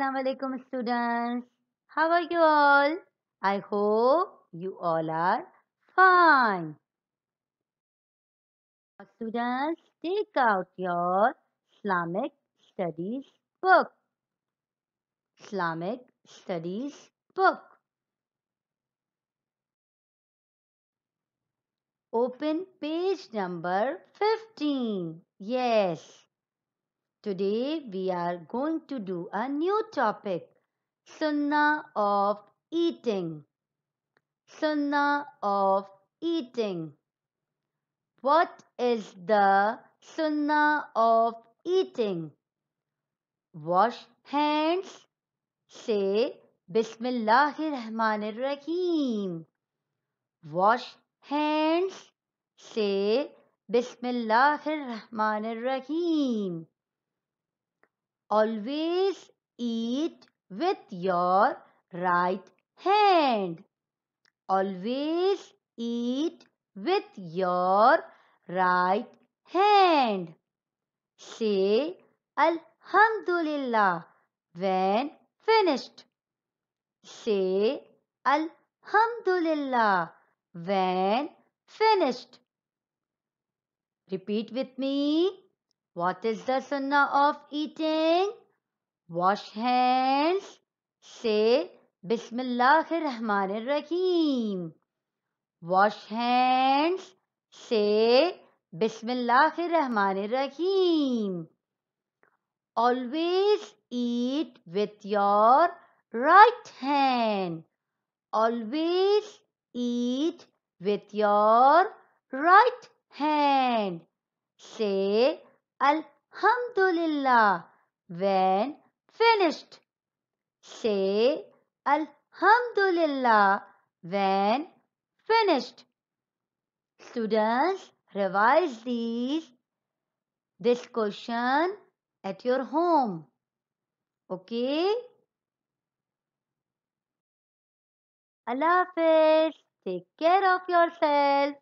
Assalamualaikum students. How are you all? I hope you all are fine. Students, take out your Islamic studies book. Islamic studies book. Open page number 15. Yes, Today we are going to do a new topic Sunnah of eating. Sunnah of eating. What is the Sunnah of eating? Wash hands. Say Bismillahirrahmanirrahim. Rahim. Wash hands. Say Bismillahirrahmanirrahim. Rahim. Always eat with your right hand. Always eat with your right hand. Say Alhamdulillah when finished. Say Alhamdulillah when finished. Repeat with me. What is the sunnah of eating? Wash hands. Say Bismillahir Rahmanir Rahim. Wash hands. Say Bismillahir Rahmanir Rahim. Always eat with your right hand. Always eat with your right hand. Say Alhamdulillah when finished. Say Alhamdulillah when finished. Students, revise these this question at your home. Okay? Allah Hafiz. Take care of yourself.